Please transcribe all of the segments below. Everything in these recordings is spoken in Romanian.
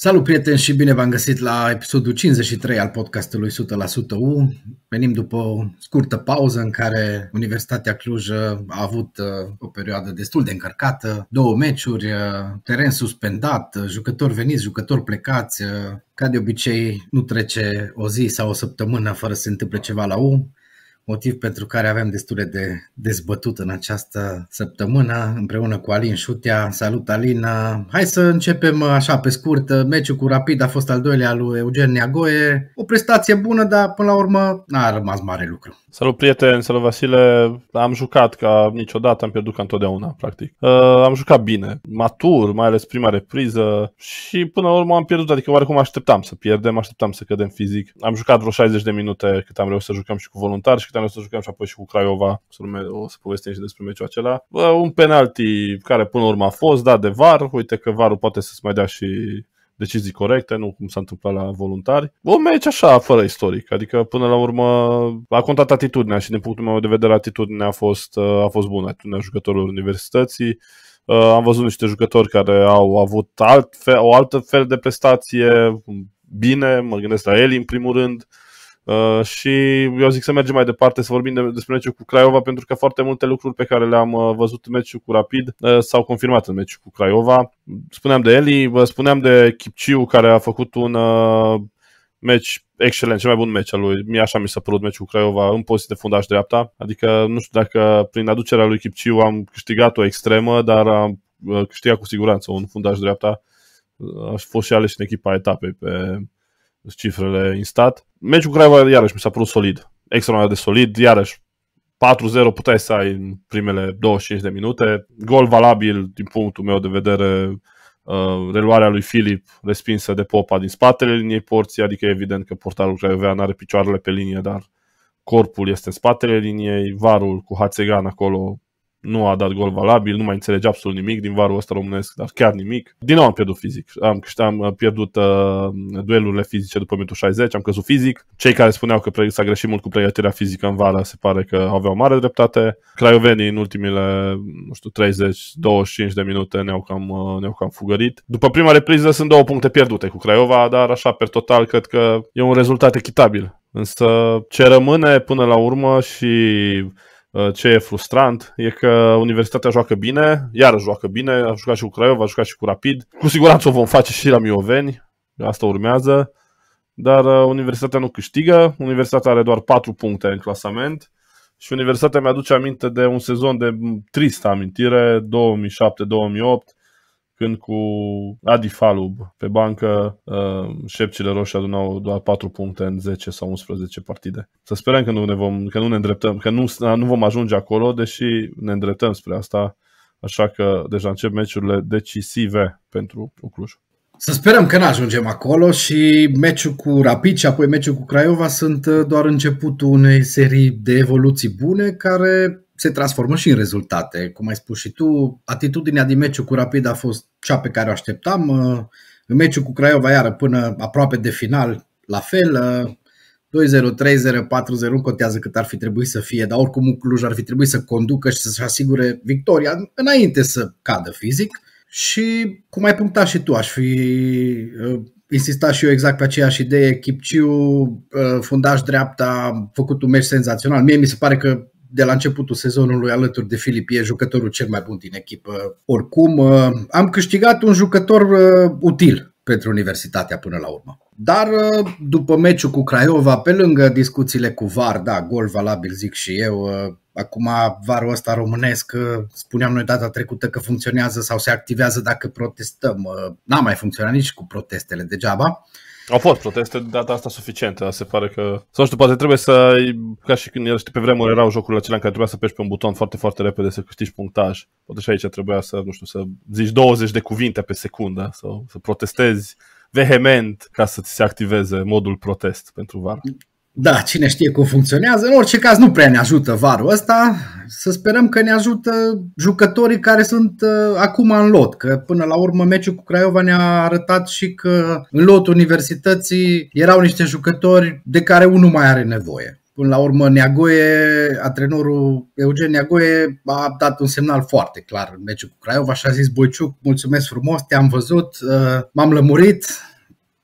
Salut prieteni și bine v-am găsit la episodul 53 al podcastului 100% U. Venim după o scurtă pauză în care Universitatea Cluj uh, a avut uh, o perioadă destul de încărcată, două meciuri, uh, teren suspendat, jucători veniți, jucători plecați, ca de obicei, nu trece o zi sau o săptămână fără să se întâmple ceva la U motiv pentru care avem destule de dezbătut în această săptămână, împreună cu Alin Șutea. Salut, Alina! Hai să începem uh, așa pe scurt. Uh, meciul cu Rapid a fost al doilea lui Eugen Neagoe. O prestație bună, dar până la urmă n-a rămas mare lucru. Salut, prieteni! Salut, Vasile! Am jucat ca niciodată, am pierdut ca întotdeauna, practic. Uh, am jucat bine, matur, mai ales prima repriză și până la urmă am pierdut, adică oarecum așteptam să pierdem, așteptam să cădem fizic. Am jucat vreo 60 de minute cât am reușit să jucăm și cu voluntari și cât puteam să jucăm și apoi și cu Craiova, o să povestim și despre meciul acela. Bă, un penalti care până la urmă a fost da, de VAR, uite că varul poate să-ți mai dea și decizii corecte, nu cum s-a întâmplat la voluntari. O meci așa, fără istoric, adică până la urmă a contat atitudinea și din punctul meu de vedere atitudinea a fost, uh, a fost bună, atitudinea jucătorilor universității. Uh, am văzut niște jucători care au avut alt fel, o altă fel de prestație, bine, mă gândesc la el în primul rând, Uh, și eu zic să mergem mai departe, să vorbim de, despre meciul cu Craiova, pentru că foarte multe lucruri pe care le-am uh, văzut în meciul cu Rapid uh, s-au confirmat în meciul cu Craiova. Spuneam de Eli, vă spuneam de Chipciu, care a făcut un uh, meci excelent, cel mai bun meci al lui. Mie așa mi s-a părut meciul cu Craiova în poziție de fundaș dreapta. Adică nu știu dacă prin aducerea lui Chipciu am câștigat o extremă, dar am câștigat cu siguranță un fundaș dreapta. Aș fost și ales în echipa etape pe cifrele în stat. Meciul cu Craiova, iarăși, mi s-a părut solid. Extraordinar de solid, iarăși 4-0 puteai să ai în primele 25 de minute. Gol valabil, din punctul meu de vedere, uh, reluarea lui Filip respinsă de Popa din spatele liniei porții, adică evident că portarul nu are picioarele pe linie, dar corpul este în spatele liniei, varul cu Hațegan acolo nu a dat gol valabil, nu mai înțelege absolut nimic din varul ăsta românesc, dar chiar nimic. Din nou am pierdut fizic. Am, am uh, pierdut uh, duelurile fizice după minutul 60, am căzut fizic. Cei care spuneau că s-a greșit mult cu pregătirea fizică în vară, se pare că aveau mare dreptate. Craiovenii în ultimile, nu știu, 30-25 de minute ne-au cam, uh, ne-au cam fugărit. După prima repriză sunt două puncte pierdute cu Craiova, dar așa, pe total, cred că e un rezultat echitabil. Însă ce rămâne până la urmă și Uh, ce e frustrant e că universitatea joacă bine, iar joacă bine, a jucat și cu Craiova, a jucat și cu Rapid. Cu siguranță o vom face și la Mioveni, asta urmează, dar uh, universitatea nu câștigă, universitatea are doar 4 puncte în clasament și universitatea mi-aduce aminte de un sezon de tristă amintire, 2007-2008, când cu Adi Falub pe bancă, uh, șepcile roșii adunau doar 4 puncte în 10 sau 11 partide. Să sperăm că nu ne, vom, că nu ne îndreptăm, că nu, nu vom ajunge acolo, deși ne îndreptăm spre asta, așa că deja încep meciurile decisive pentru Cluj. Să sperăm că nu ajungem acolo și meciul cu Rapid și apoi meciul cu Craiova sunt uh, doar începutul unei serii de evoluții bune care se transformă și în rezultate. Cum ai spus și tu, atitudinea din meciul cu Rapid a fost cea pe care o așteptam. Uh, în meciul cu Craiova, iară, până aproape de final, la fel. 2-0, 3-0, 4-0, nu contează cât ar fi trebuit să fie, dar oricum Cluj ar fi trebuit să conducă și să-și asigure victoria înainte să cadă fizic. Și cum ai punctat și tu, aș fi uh, insistat și eu exact pe aceeași idee, Chipciu, uh, fundaș dreapta, a făcut un meci senzațional. Mie mi se pare că de la începutul sezonului alături de Filip, e jucătorul cel mai bun din echipă. Oricum, uh, am câștigat un jucător uh, util pentru universitatea până la urmă. Dar uh, după meciul cu Craiova, pe lângă discuțiile cu VAR, da, gol valabil zic și eu, acum varul ăsta românesc, spuneam noi data trecută că funcționează sau se activează dacă protestăm. N-a mai funcționat nici cu protestele degeaba. Au fost proteste, data asta suficientă, se pare că... Sau știu, poate trebuie să... Ca și când, știi, pe vremuri erau jocurile acelea în care trebuia să pești pe un buton foarte, foarte repede să câștigi punctaj. Poate și aici trebuia să, nu știu, să zici 20 de cuvinte pe secundă sau să protestezi vehement ca să ți se activeze modul protest pentru vară. Da, cine știe cum funcționează. În orice caz nu prea ne ajută varul ăsta. Să sperăm că ne ajută jucătorii care sunt uh, acum în lot. Că până la urmă meciul cu Craiova ne-a arătat și că în lot universității erau niște jucători de care unul mai are nevoie. Până la urmă, Neagoie, antrenorul Eugen Neagoie a dat un semnal foarte clar în meciul cu Craiova și a zis Boiciuc, mulțumesc frumos, te-am văzut, uh, m-am lămurit,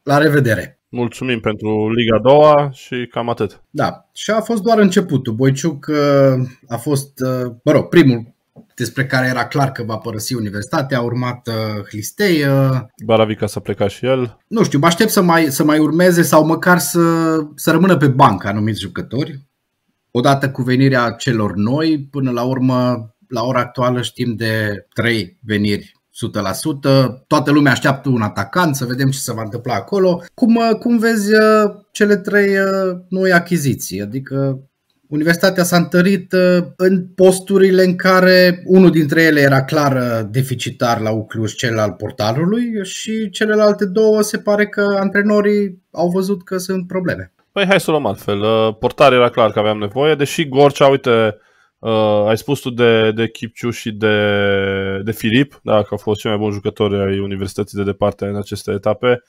la revedere. Mulțumim pentru Liga 2 și cam atât. Da, și a fost doar începutul. Boiciuc uh, a fost, uh, mă rog, primul despre care era clar că va părăsi universitatea, a urmat uh, Hlistei. Uh, Baravica s-a plecat și el. Nu știu, mă aștept să mai, să mai urmeze sau măcar să, să rămână pe bancă anumiți jucători. Odată cu venirea celor noi, până la urmă, la ora actuală știm de trei veniri 100%, toată lumea așteaptă un atacant, să vedem ce se va întâmpla acolo. Cum, uh, cum vezi uh, cele trei uh, noi achiziții? Adică Universitatea s-a întărit în posturile în care unul dintre ele era clar deficitar la Ucluj, cel al portalului și celelalte două se pare că antrenorii au văzut că sunt probleme. Păi hai să luăm altfel. Portar era clar că aveam nevoie, deși Gorcea, uite, Uh, ai spus tu de, de Kipciu și de, de Filip, da, că au fost cei mai buni jucători ai universității de departe în aceste etape.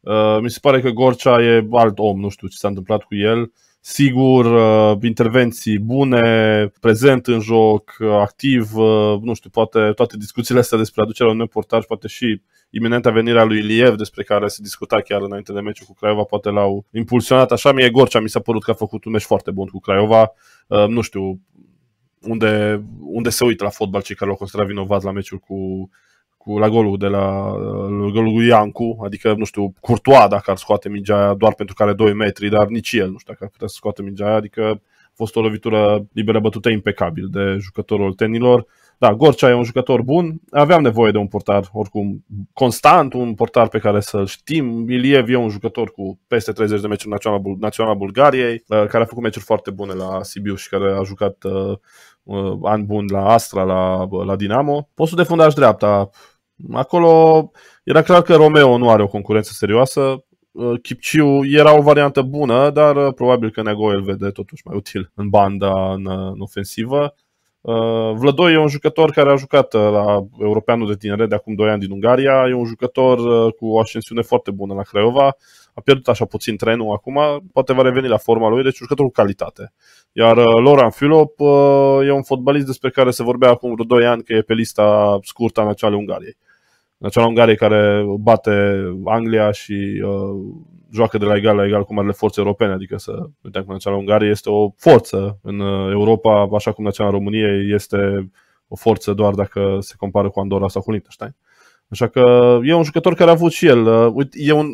Uh, mi se pare că Gorcea e alt om, nu știu ce s-a întâmplat cu el. Sigur, uh, intervenții bune, prezent în joc, uh, activ, uh, nu știu, poate toate discuțiile astea despre aducerea unui portar, poate și iminenta venirea lui Iliev, despre care se discuta chiar înainte de meciul cu Craiova, poate l-au impulsionat. Așa mi-e Gorcea mi s-a părut că a făcut un meci foarte bun cu Craiova. Uh, nu știu, unde, unde se uită la fotbal cei care au considerat vinovați la meciul cu, cu la golul de la, la golul lui Iancu, adică, nu știu, Curtoa dacă ar scoate mingea aia doar pentru care 2 metri, dar nici el, nu știu dacă ar putea să scoate mingea aia, adică a fost o lovitură liberă bătută impecabil de jucătorul tenilor da, Gorcea e un jucător bun, aveam nevoie de un portar oricum constant, un portar pe care să-l știm. Iliev e un jucător cu peste 30 de meciuri naționala, Bul- naționala Bulgariei, uh, care a făcut meciuri foarte bune la Sibiu și care a jucat uh, uh an bun la Astra, la, uh, la Dinamo. Postul de fundaș dreapta, acolo era clar că Romeo nu are o concurență serioasă, Chipciu era o variantă bună, dar probabil că îl vede totuși mai util în banda, în, în ofensivă. Uh, Vlădoi e un jucător care a jucat uh, la Europeanul de Tineret de acum 2 ani din Ungaria, e un jucător uh, cu o ascensiune foarte bună la Craiova, a pierdut așa puțin trenul acum, poate va reveni la forma lui, deci un jucător cu calitate. Iar Loran Filop e un fotbalist despre care se vorbea acum vreo 2 ani că e pe lista scurtă a Naționalei Ungariei. Naționala Ungariei care bate Anglia și joacă de la egal la egal cu marele forțe europene, adică să uităm că Naționala Ungariei este o forță în uh, Europa, așa cum Naționala României este o forță doar dacă se compară cu Andorra sau cu Liechtenstein. Așa că e un jucător care a avut și el, uh, uite, e un,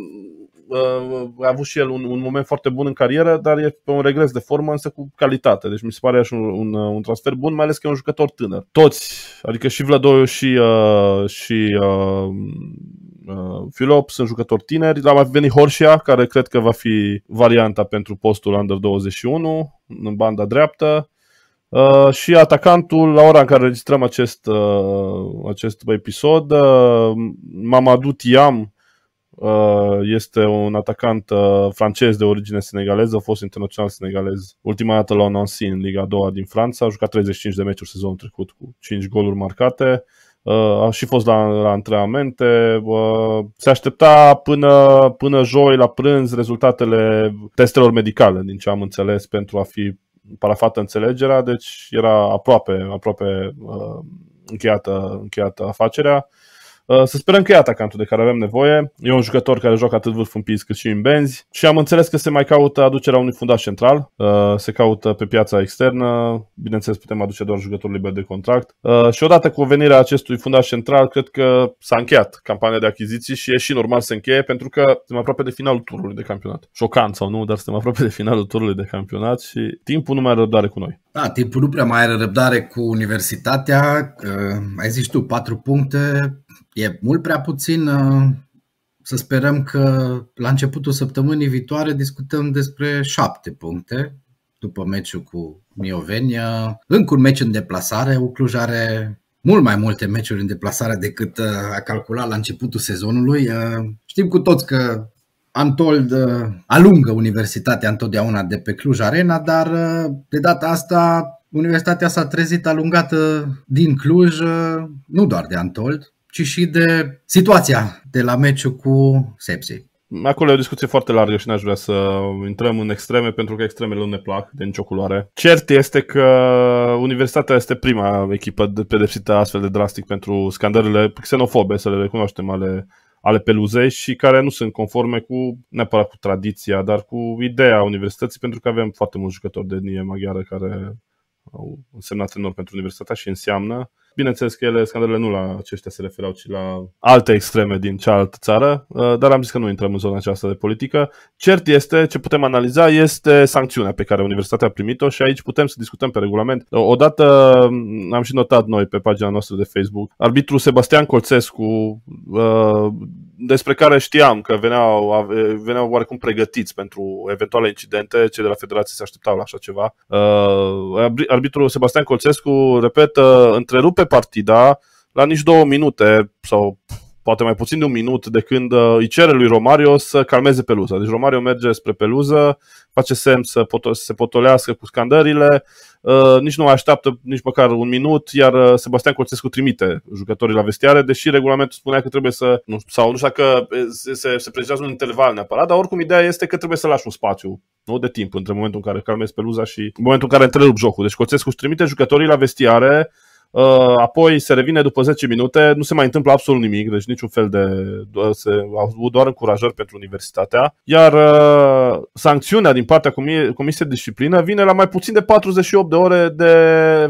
uh, a avut și el un, un moment foarte bun în carieră, dar e pe un regres de formă, însă cu calitate. Deci mi se pare așa un, un, un transfer bun, mai ales că e un jucător tânăr. Toți, adică și Vladoiu și, uh, și uh, uh, Philop, sunt jucători tineri, dar mai veni Horșia, care cred că va fi varianta pentru postul Under 21 în banda dreaptă. Uh, și atacantul, la ora în care registrăm acest, uh, acest episod, uh, Mamadou Tiam uh, este un atacant uh, francez de origine senegaleză, a fost internațional senegalez ultima dată la Nancy în Liga 2 din Franța, a jucat 35 de meciuri sezonul trecut cu 5 goluri marcate. Uh, Uh, a și fost la, la antrenamente. Uh, se aștepta până, până joi la prânz rezultatele testelor medicale, din ce am înțeles, pentru a fi parafată înțelegerea, deci era aproape, aproape uh, încheiată, încheiată afacerea. Uh, să sperăm că e atacantul de care avem nevoie. E un jucător care joacă atât vârf în pis cât și în benzi. Și am înțeles că se mai caută aducerea unui fundaș central. Uh, se caută pe piața externă. Bineînțeles, putem aduce doar jucători liber de contract. Uh, și odată cu venirea acestui fundaș central, cred că s-a încheiat campania de achiziții și e și normal să încheie pentru că suntem aproape de finalul turului de campionat. Șocant sau nu, dar suntem aproape de finalul turului de campionat și timpul nu mai are răbdare cu noi. Da, timpul nu prea mai are răbdare cu universitatea. Ai zis tu, patru puncte, e mult prea puțin. Uh, să sperăm că la începutul săptămânii viitoare discutăm despre șapte puncte după meciul cu Miovenia. Încă un meci în deplasare, Cluj are mult mai multe meciuri în deplasare decât uh, a calculat la începutul sezonului. Uh, știm cu toți că Antold alungă universitatea întotdeauna de pe Cluj Arena, dar de data asta Universitatea s-a trezit alungată din Cluj, nu doar de Antold, ci și de situația de la meciul cu Sepsi. Acolo e o discuție foarte largă și n-aș vrea să intrăm în extreme pentru că extremele nu ne plac de nicio culoare. Cert este că Universitatea este prima echipă pedepsită astfel de drastic pentru scandările xenofobe, să le recunoaștem, ale ale peluzei și care nu sunt conforme cu neapărat cu tradiția, dar cu ideea universității, pentru că avem foarte mulți jucători de etnie maghiară care au însemnat enorm pentru universitatea și înseamnă Bineînțeles că ele, scandalele nu la aceștia se referau, ci la alte extreme din cealaltă țară, uh, dar am zis că nu intrăm în zona aceasta de politică. Cert este, ce putem analiza este sancțiunea pe care universitatea a primit-o și aici putem să discutăm pe regulament. Odată mm, am și notat noi pe pagina noastră de Facebook, Arbitru Sebastian Colțescu uh, despre care știam că veneau, veneau oarecum pregătiți pentru eventuale incidente, cei de la federație se așteptau la așa ceva. Uh, arbitrul Sebastian Colțescu, repet, uh, întrerupe partida la nici două minute sau poate mai puțin de un minut de când uh, îi cere lui Romario să calmeze peluza. Deci Romario merge spre peluză, face semn să, se potolească cu scandările, uh, nici nu mai așteaptă nici măcar un minut, iar uh, Sebastian Colțescu trimite jucătorii la vestiare, deși regulamentul spunea că trebuie să, nu, sau nu știu că uh, se, se, se precizează un interval neapărat, dar oricum ideea este că trebuie să lași un spațiu nu de timp între momentul în care calmezi peluza și momentul în care întrerup jocul. Deci Coțescu își trimite jucătorii la vestiare, Uh, apoi se revine după 10 minute, nu se mai întâmplă absolut nimic, deci niciun fel de. se au doar încurajări pentru universitatea, iar uh, sancțiunea din partea Comisiei de Disciplină vine la mai puțin de 48 de ore de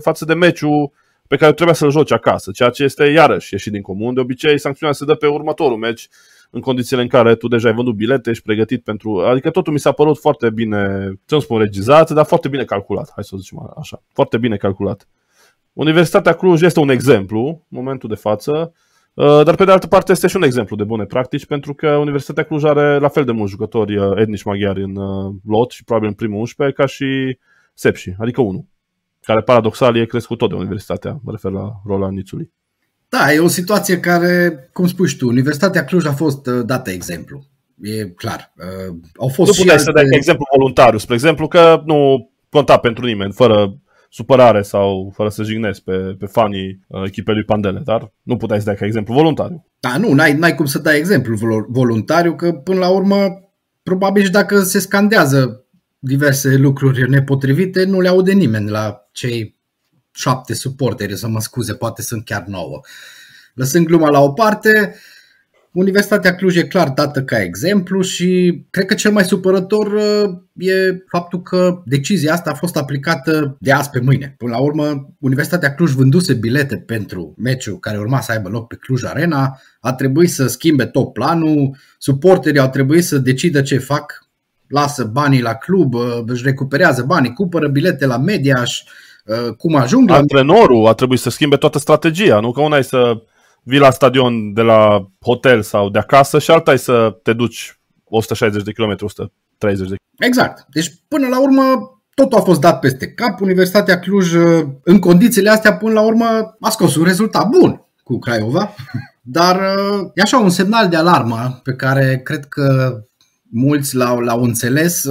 față de meciul pe care trebuia să-l joci acasă, ceea ce este iarăși ieșit din comun. De obicei, sancțiunea se dă pe următorul meci, în condițiile în care tu deja ai vândut bilete, ești pregătit pentru... Adică totul mi s-a părut foarte bine, ce spun, regizat, dar foarte bine calculat, hai să o zicem așa, foarte bine calculat. Universitatea Cluj este un exemplu, în momentul de față, uh, dar pe de altă parte este și un exemplu de bune practici, pentru că Universitatea Cluj are la fel de mulți jucători uh, etnici maghiari în uh, lot și probabil în primul 11 ca și Sepsi, adică unul, care paradoxal e crescut tot de Universitatea, mă refer la rola Nițului. Da, e o situație care, cum spui tu, Universitatea Cluj a fost dată exemplu. E clar. Au fost nu puteai și alte... să dai exemplu voluntariu, spre exemplu, că nu conta pentru nimeni, fără supărare sau fără să jignesc pe, pe fanii uh, echipei lui Pandele, dar nu puteai să dai ca exemplu voluntariu. Da, nu, n-ai, n-ai cum să dai exemplu voluntariu, că până la urmă, probabil și dacă se scandează diverse lucruri nepotrivite, nu le aude nimeni la cei șapte suporteri, să mă scuze, poate sunt chiar nouă. Lăsând gluma la o parte, uh, Universitatea Cluj e clar dată ca exemplu și cred că cel mai supărător uh, e faptul că decizia asta a fost aplicată de azi pe mâine. Până la urmă, Universitatea Cluj vânduse bilete pentru meciul care urma să aibă loc pe Cluj Arena, a trebuit să schimbe tot planul, suporterii au trebuit să decidă ce fac, lasă banii la club, uh, își recuperează banii, cumpără bilete la Mediaș, uh, cum ajung Antrenorul a trebuit să schimbe toată strategia, nu? Că una e să vii la stadion de la hotel sau de acasă și alta e să te duci 160 de km, 130 de km. Exact. Deci, până la urmă, totul a fost dat peste cap. Universitatea Cluj, în condițiile astea, până la urmă, a scos un rezultat bun cu Craiova. Dar e așa un semnal de alarmă pe care cred că mulți l-au, l-au înțeles,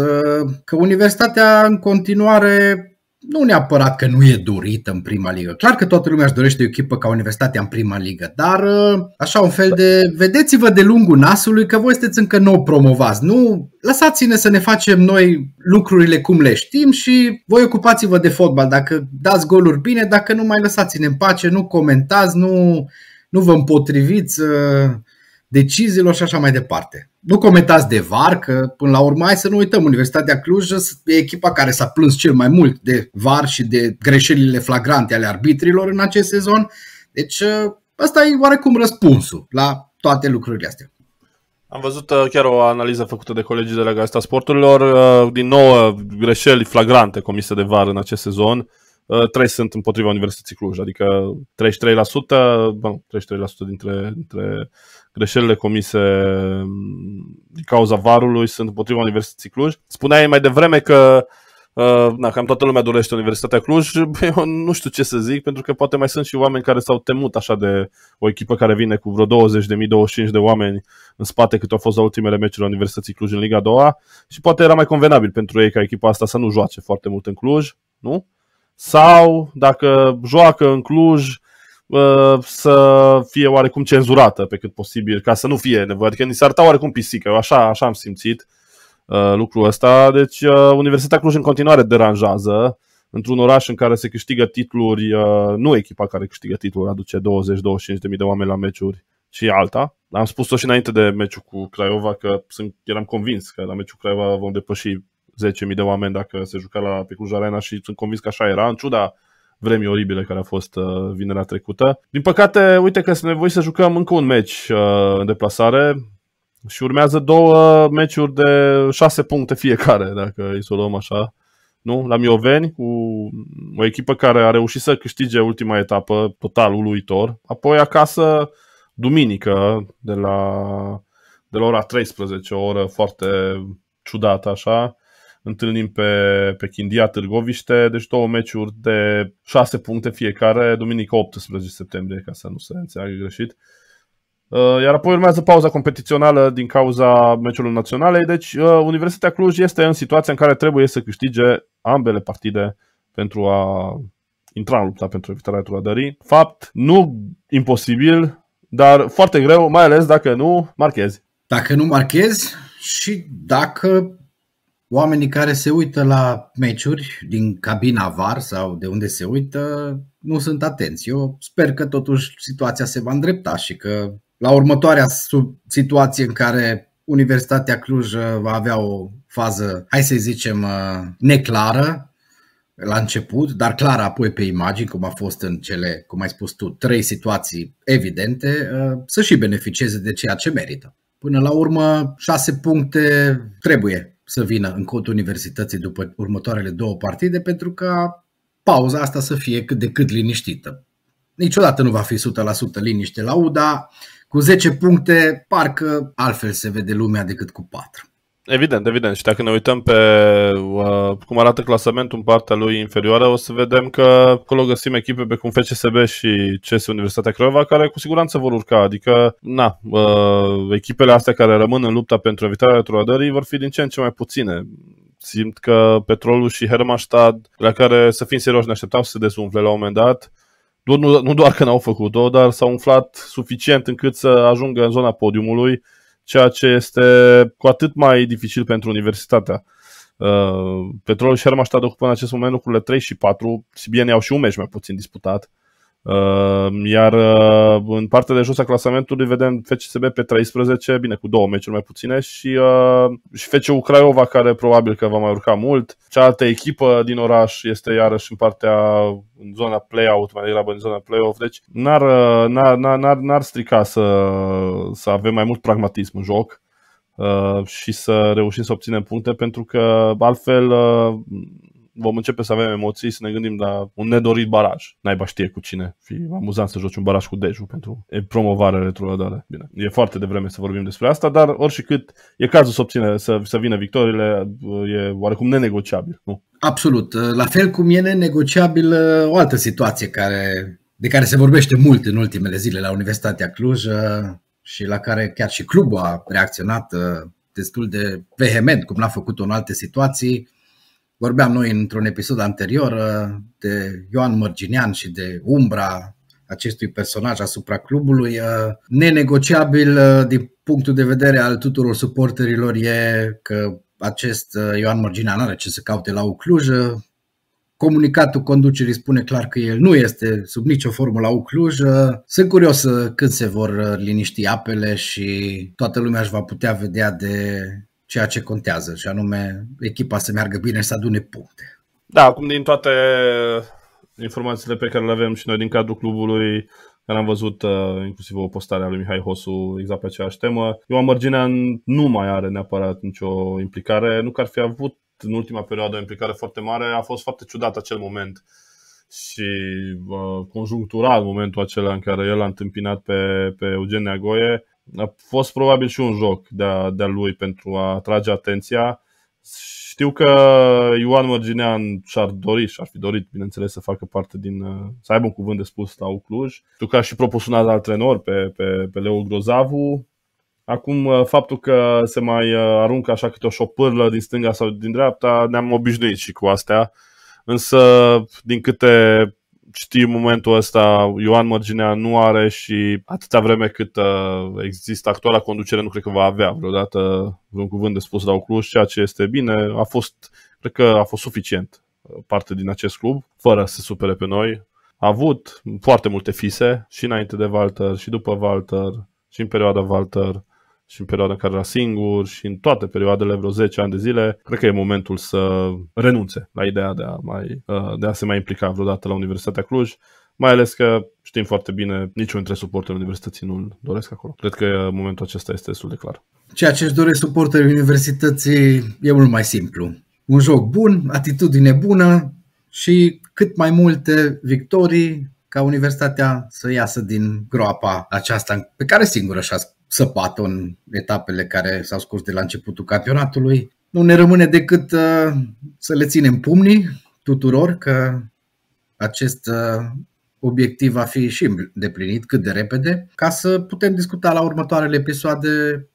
că universitatea în continuare nu neapărat că nu e dorită în prima ligă. Clar că toată lumea își dorește o echipă ca Universitatea în prima ligă, dar uh, așa un fel de vedeți-vă de lungul nasului că voi sunteți încă nou promovați. Nu lăsați-ne să ne facem noi lucrurile cum le știm și voi ocupați-vă de fotbal. Dacă dați goluri bine, dacă nu mai lăsați-ne în pace, nu comentați, nu, nu vă împotriviți. Uh, deciziilor și așa mai departe. Nu comentați de VAR, că până la urmă hai să nu uităm, Universitatea Cluj e echipa care s-a plâns cel mai mult de VAR și de greșelile flagrante ale arbitrilor în acest sezon. Deci asta ă, e oarecum răspunsul la toate lucrurile astea. Am văzut ă, chiar o analiză făcută de colegii de la Gazeta Sporturilor, ă, din nou greșeli flagrante comise de VAR în acest sezon Uh, trei sunt împotriva Universității Cluj, adică 33%, bă, 33% dintre, dintre greșelile comise mm, din cauza varului sunt împotriva Universității Cluj. Spuneai mai devreme că uh, na, cam toată lumea dorește Universitatea Cluj, eu nu știu ce să zic, pentru că poate mai sunt și oameni care s-au temut așa de o echipă care vine cu vreo 20.000-25 de oameni în spate cât au fost la ultimele meciuri la Universității Cluj în Liga 2 și poate era mai convenabil pentru ei ca echipa asta să nu joace foarte mult în Cluj, nu? sau dacă joacă în Cluj uh, să fie oarecum cenzurată pe cât posibil, ca să nu fie nevoie. Adică ni s-ar ta da oarecum pisică, eu așa, așa am simțit uh, lucrul ăsta. Deci uh, Universitatea Cluj în continuare deranjează într-un oraș în care se câștigă titluri, nu echipa care câștigă titluri aduce 20-25 de mii de oameni la meciuri, ci alta. Am spus-o și înainte de meciul cu Craiova că sunt, eram convins că la meciul Craiova vom depăși 10.000 de oameni dacă se juca la pe Cluj Arena și sunt convins că așa era, în ciuda vremii oribile care a fost uh, vinerea trecută. Din păcate, uite că sunt nevoie să jucăm încă un meci uh, în deplasare și urmează două meciuri de șase puncte fiecare, dacă îi să o luăm așa. Nu? La Mioveni, cu o echipă care a reușit să câștige ultima etapă, total uluitor. Apoi acasă, duminică, de la, de la ora 13, o oră foarte ciudată așa, întâlnim pe, pe Chindia Târgoviște, deci două meciuri de 6 puncte fiecare, duminică 18 septembrie, ca să nu se înțeleagă greșit. Uh, iar apoi urmează pauza competițională din cauza meciului naționale, deci uh, Universitatea Cluj este în situația în care trebuie să câștige ambele partide pentru a intra în lupta pentru evitarea retrogradării. Fapt nu imposibil, dar foarte greu, mai ales dacă nu marchezi. Dacă nu marchezi și dacă oamenii care se uită la meciuri din cabina VAR sau de unde se uită nu sunt atenți. Eu sper că totuși situația se va îndrepta și că la următoarea situație în care Universitatea Cluj uh, va avea o fază, hai să zicem, uh, neclară la început, dar clară apoi pe imagini, cum a fost în cele, cum ai spus tu, trei situații evidente, uh, să și beneficieze de ceea ce merită. Până la urmă, șase puncte trebuie să vină în codul universității după următoarele două partide pentru ca pauza asta să fie cât de cât liniștită. Niciodată nu va fi 100% liniște la UDA, cu 10 puncte parcă altfel se vede lumea decât cu 4. Evident, evident. Și dacă ne uităm pe uh, cum arată clasamentul în partea lui inferioară, o să vedem că acolo găsim echipe pe cum FCSB și CS Universitatea Craiova, care cu siguranță vor urca. Adică, na, uh, echipele astea care rămân în lupta pentru evitarea retrogradării vor fi din ce în ce mai puține simt că Petrolul și Hermastad, la care, să fim serioși, ne așteptam să se desumfle la un moment dat, nu, nu doar că n-au făcut-o, dar s-au umflat suficient încât să ajungă în zona podiumului ceea ce este cu atât mai dificil pentru universitatea. Uh, Petrolul și Hermannstadt ocupă în acest moment locurile 3 și 4, Sibieni au și un meci mai puțin disputat. Uh, Ehm, iar ehm, în partea de jos a clasamentului vedem FCSB pe 13, bine, cu două meciuri mai puține și, ehm, și FCU Craiova, care probabil că va mai urca mult. Cealaltă echipă din oraș este iarăși în partea, în zona play-out, mai degrabă în zona play-off, deci n-ar, n-ar, n-ar, n-ar strica să, să avem mai mult pragmatism în joc și să reușim să obținem puncte, pentru că altfel vom începe să avem emoții, să ne gândim la un nedorit baraj. Naiba știe cu cine. Fi amuzant să joci un baraj cu Deju pentru promovare retrogradare. Da, da. Bine, e foarte devreme să vorbim despre asta, dar oricât e cazul să obține, să, să vină victoriile, e oarecum nenegociabil. Nu? Absolut. La fel cum e nenegociabil uh, o altă situație care, de care se vorbește mult în ultimele zile la Universitatea Cluj uh, și la care chiar și clubul a reacționat uh, destul de vehement, cum l-a făcut-o în alte situații, Vorbeam noi într-un episod anterior uh, de Ioan Mărginean și de umbra acestui personaj asupra clubului. Uh, nenegociabil uh, din punctul de vedere al tuturor suporterilor e că acest Ioan Mărginean are ce să caute la Ucluj. Comunicatul conducerii spune clar că el nu este sub nicio formă la Ucluj. Sunt curios când se vor liniști apele și toată lumea își va putea vedea de ceea ce contează, și anume echipa să meargă bine și să adune puncte. Da, acum din toate informațiile pe care le avem și noi din cadrul clubului, care am văzut uh, inclusiv o postare a lui Mihai Hosu exact pe aceeași temă, Ioan Mărginea nu mai are neapărat nicio implicare, nu că ar fi avut în ultima perioadă o implicare foarte mare, a fost foarte ciudat acel moment și uh, conjunctural momentul acela în care el a întâmpinat pe, pe Eugen Neagoie a fost probabil și un joc de-a, de lui pentru a atrage atenția. Știu că Ioan Mărginean și-ar dori și-ar fi dorit, bineînțeles, să facă parte din, uh, să aibă un cuvânt de spus la Ucluj. Tu că și propus un alt antrenor pe, pe, pe Leo Grozavu. Acum, uh, faptul că se mai uh, aruncă așa câte o șopârlă din stânga sau din dreapta, ne-am obișnuit și cu astea. Însă, din câte știi momentul ăsta, Ioan Mărginea nu are și atâta vreme cât uh, există actuala conducere, nu cred că va avea vreodată vreun cuvânt de spus la Cluj, ceea ce este bine. A fost, cred că a fost suficient uh, parte din acest club, fără să se supere pe noi. A avut foarte multe fise și înainte de Walter, și după Walter, și în perioada Walter și în perioada în care era singur și în toate perioadele, vreo 10 ani de zile, cred că e momentul să renunțe la ideea de a, mai, uh, de a se mai implica vreodată la Universitatea Cluj, mai ales că știm foarte bine, niciun dintre suporterii universității nu-l doresc acolo. Cred că momentul acesta este destul de clar. Ceea ce își doresc suporterii universității e mult mai simplu. Un joc bun, atitudine bună și cât mai multe victorii ca universitatea să iasă din groapa aceasta pe care singură și-a săpată în etapele care s-au scurs de la începutul campionatului. Nu ne rămâne decât uh, să le ținem pumnii tuturor că acest uh, obiectiv va fi și deplinit cât de repede, ca să putem discuta la următoarele episoade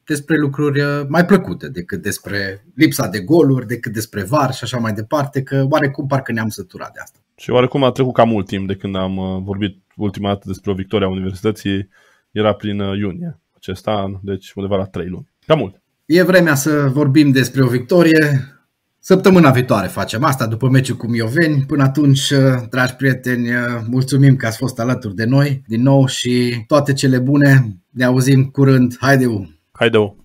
despre lucruri uh, mai plăcute decât despre lipsa de goluri, decât despre var și așa mai departe, că oarecum parcă ne-am săturat de asta. Și oarecum a trecut cam mult timp de când am vorbit ultima dată despre o victoria universității, era prin iunie acest an, deci undeva la 3 luni. Cam mult. E vremea să vorbim despre o victorie. Săptămâna viitoare facem asta, după meciul cu Mioveni. Până atunci, dragi prieteni, mulțumim că ați fost alături de noi din nou și toate cele bune. Ne auzim curând. Haideu! Haideu!